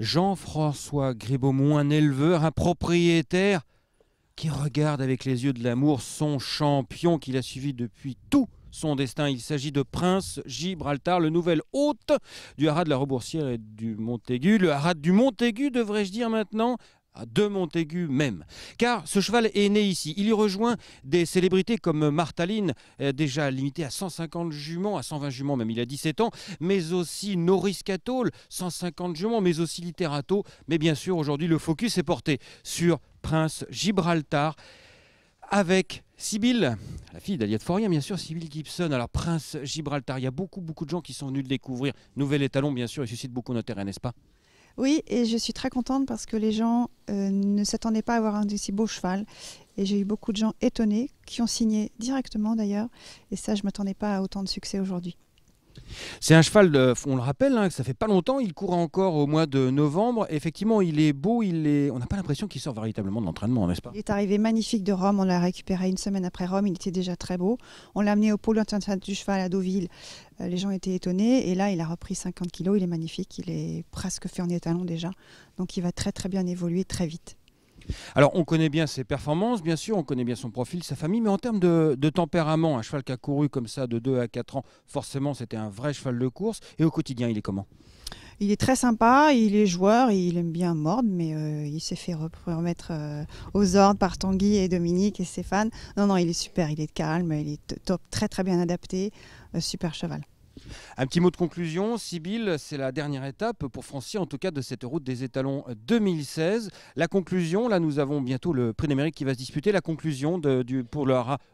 Jean-François Gribaumont, un éleveur, un propriétaire qui regarde avec les yeux de l'amour son champion qu'il a suivi depuis tout son destin. Il s'agit de Prince Gibraltar, le nouvel hôte du haras de la Reboursière et du Montaigu. Le haras du Montaigu, devrais-je dire maintenant, de Montaigu même. Car ce cheval est né ici. Il y rejoint des célébrités comme Martaline, euh, déjà limitée à 150 juments, à 120 juments même, il a 17 ans, mais aussi Norris Catol, 150 juments, mais aussi Literato. Mais bien sûr, aujourd'hui, le focus est porté sur Prince Gibraltar avec Sibylle, la fille d'Aliette Forien, bien sûr, Sibylle Gibson. Alors, Prince Gibraltar, il y a beaucoup, beaucoup de gens qui sont venus le découvrir. Nouvel étalon, bien sûr, il suscite beaucoup d'intérêt, n'est-ce pas oui, et je suis très contente parce que les gens euh, ne s'attendaient pas à avoir un aussi beau cheval. Et j'ai eu beaucoup de gens étonnés qui ont signé directement d'ailleurs. Et ça, je ne m'attendais pas à autant de succès aujourd'hui. C'est un cheval, de, on le rappelle, hein, ça fait pas longtemps, il court encore au mois de novembre. Effectivement, il est beau, il est... on n'a pas l'impression qu'il sort véritablement de l'entraînement, n'est-ce pas Il est arrivé magnifique de Rome, on l'a récupéré une semaine après Rome, il était déjà très beau. On l'a amené au pôle international du cheval à Deauville, euh, les gens étaient étonnés, et là, il a repris 50 kilos, il est magnifique, il est presque fait en étalon déjà, donc il va très très bien évoluer très vite. Alors, on connaît bien ses performances, bien sûr, on connaît bien son profil, sa famille, mais en termes de, tempérament, un cheval qui a couru comme ça de 2 à 4 ans, forcément, c'était un vrai cheval de course. Et au quotidien, il est comment il est très sympa, il est joueur, il aime bien mordre, mais euh, il s'est fait remettre euh, aux ordres par Tanguy et Dominique et Stéphane. Non, non, il est super, il est calme, il est top, très très bien adapté, euh, super cheval. Un petit mot de conclusion, Sybille, c'est la dernière étape pour franchir en tout cas de cette route des étalons 2016. La conclusion, là nous avons bientôt le prix d'Amérique qui va se disputer, la conclusion pour le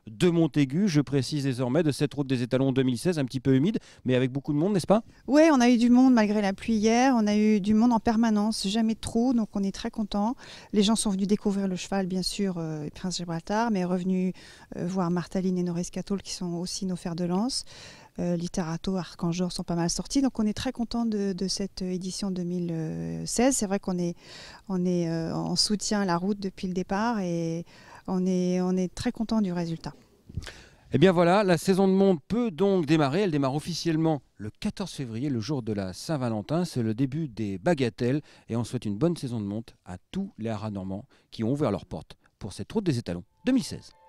de Montaigu, je précise désormais, de cette route des étalons 2016, un petit peu humide, mais avec beaucoup de monde, n'est-ce pas Oui, on a eu du monde malgré la pluie hier, on a eu du monde en permanence, jamais trop, donc on est très content. Les gens sont venus découvrir le cheval, bien sûr, euh, Prince Gibraltar, mais revenus euh, voir Martaline et Norescatol, qui sont aussi nos fers de lance euh, Littérato, sont pas mal sortis. Donc on est très content de, cette édition 2016. C'est vrai qu'on est, on est euh, en soutien la route depuis le départ et on est, on est très content du résultat. Et eh bien voilà, la saison de monte peut donc démarrer. Elle démarre officiellement le 14 février, le jour de la Saint-Valentin. C'est le début des bagatelles et on souhaite une bonne saison de monte à tous les haras normands qui ont ouvert leurs portes pour cette route des étalons 2016.